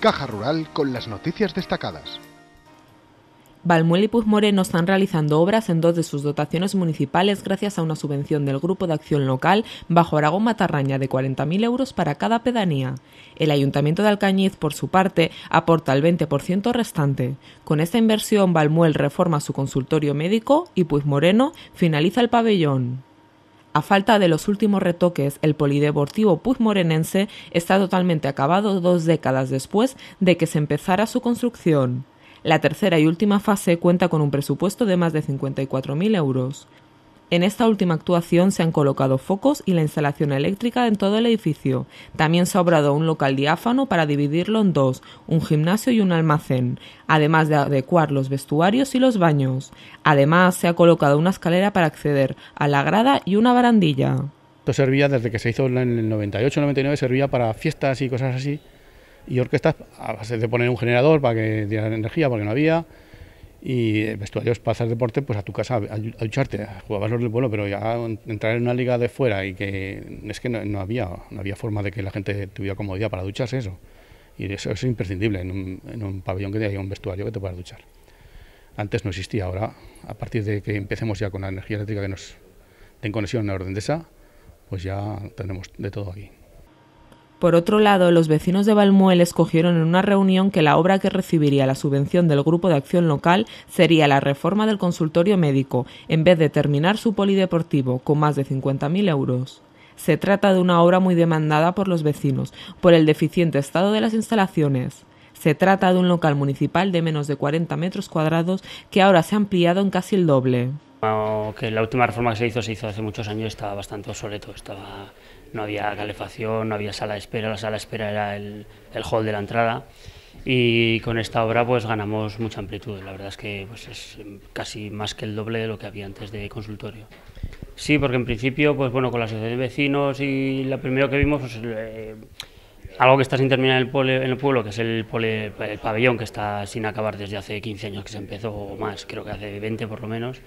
Caja Rural con las noticias destacadas. Valmuel y Puz están realizando obras en dos de sus dotaciones municipales gracias a una subvención del Grupo de Acción Local bajo Aragón Matarraña de 40.000 euros para cada pedanía. El Ayuntamiento de Alcañiz, por su parte, aporta el 20% restante. Con esta inversión, Valmuel reforma su consultorio médico y Puzmoreno Moreno finaliza el pabellón. A falta de los últimos retoques, el polideportivo puzmorenense está totalmente acabado dos décadas después de que se empezara su construcción. La tercera y última fase cuenta con un presupuesto de más de 54.000 euros. En esta última actuación se han colocado focos y la instalación eléctrica en todo el edificio. También se ha obrado un local diáfano para dividirlo en dos, un gimnasio y un almacén, además de adecuar los vestuarios y los baños. Además, se ha colocado una escalera para acceder a la grada y una barandilla. Esto servía desde que se hizo en el 98-99, servía para fiestas y cosas así, y orquestas a base de poner un generador para que diera energía, porque no había, y eh, vestuarios para hacer deporte, pues a tu casa a, ducharte, jugabas los del pueblo, pero ya entrar en una liga de fuera y que es que no, había, no había forma de que la gente tuviera comodidad para ducharse eso. Y eso es imprescindible en un, en un pabellón que haya un vestuario que te puedas duchar. Antes no existía, ahora a partir de que empecemos ya con la energía eléctrica que nos den conexión a la ordenesa pues ya tenemos de todo aquí. Por otro lado, los vecinos de Balmuel escogieron en una reunión que la obra que recibiría la subvención del Grupo de Acción Local sería la reforma del consultorio médico, en vez de terminar su polideportivo, con más de 50.000 euros. Se trata de una obra muy demandada por los vecinos, por el deficiente estado de las instalaciones. Se trata de un local municipal de menos de 40 metros cuadrados que ahora se ha ampliado en casi el doble. Que ah, la última reforma que se hizo, se hizo hace muchos años, estaba bastante obsoleto, estaba, no había calefacción, no había sala de espera, la sala de espera era el, el hall de la entrada y con esta obra pues ganamos mucha amplitud, la verdad es que pues, es casi más que el doble de lo que había antes de consultorio. Sí, porque en principio, pues bueno, con la asociación de vecinos y lo primero que vimos, pues, eh, algo que está sin terminar en el, pueblo, que es el, el pabellón que está sin acabar desde hace 15 años que se empezó, o más, creo que hace 20 por lo menos,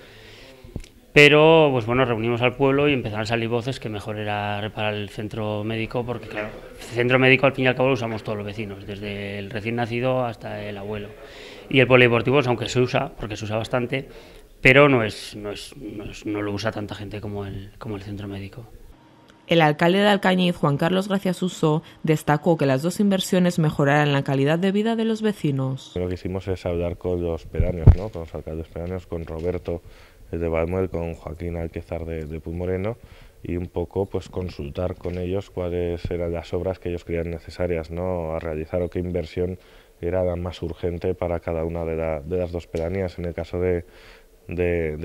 pero, pues bueno, reunimos al pueblo y empezaron a salir voces que mejor era reparar el centro médico, porque claro, el centro médico al fin y al cabo lo usamos todos los vecinos, desde el recién nacido hasta el abuelo. Y el polideportivo, pues, aunque se usa, porque se usa bastante, pero no, es, no, es, no, lo usa tanta gente como el, como el centro médico. El alcalde de Alcañiz, Juan Carlos gracias uso destacó que las dos inversiones mejorarán la calidad de vida de los vecinos. Lo que hicimos es hablar con los pedáneos, ¿no? con los alcaldes pedáneos, con Roberto, de Balmuel con Joaquín Alquezar de, de Pumoreno y un poco pues consultar con ellos cuáles eran las obras que ellos creían necesarias ¿no? a realizar o qué inversión era la más urgente para cada una de, de las dos pedanías. En el caso de, de,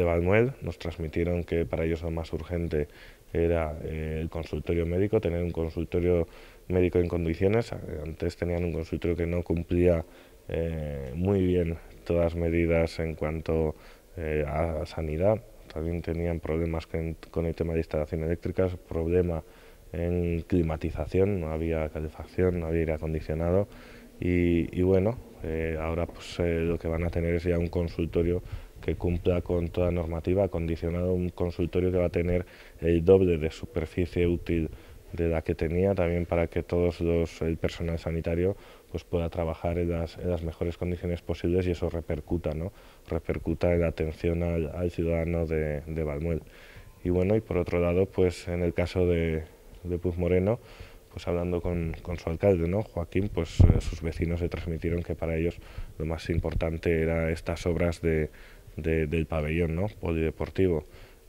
nos transmitieron que para ellos lo más urgente era eh, el consultorio médico, tener un consultorio médico en condiciones. Antes tenían un consultorio que no cumplía eh, muy bien todas las medidas en cuanto eh, a sanidad, también tenían problemas con el tema de instalación eléctrica, problema en climatización, no había calefacción, no había aire acondicionado y, bueno, eh, ahora pues eh, lo que van a tener es ya un consultorio que cumpla con toda normativa, acondicionado un consultorio que va a tener el doble de superficie útil de la que tenía también para que todos los, el personal sanitario pues pueda trabajar en las, en las mejores condiciones posibles y eso repercuta, ¿no? repercuta en la atención al, al ciudadano de, de, Balmuel. Y bueno, y por otro lado, pues en el caso de, de Puz Moreno, pues hablando con, con, su alcalde, ¿no? Joaquín, pues eh, sus vecinos le transmitieron que para ellos lo más importante era estas obras de, del pabellón ¿no? polideportivo.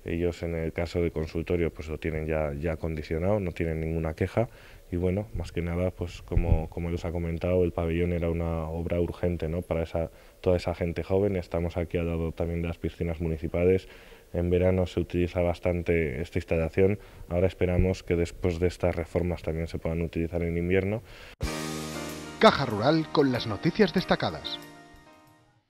Ellos en el caso del consultorio pues lo tienen ya, ya condicionado, no tienen ninguna queja y bueno, más que nada pues como, como les ha comentado el pabellón era una obra urgente para esa, toda esa gente joven, estamos aquí al lado también de las piscinas municipales, en verano se utiliza bastante esta instalación, ahora esperamos que después de estas reformas también se puedan utilizar en invierno. Caja Rural con las noticias destacadas.